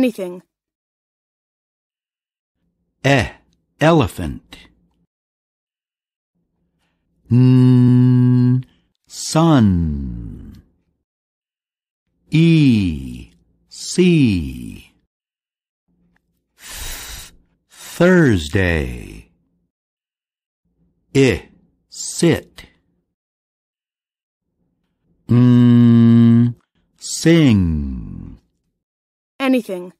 anything. E. Elephant. N. Sun. E. Sea. Th Thursday. I. Sit. N. Mm, sing anything.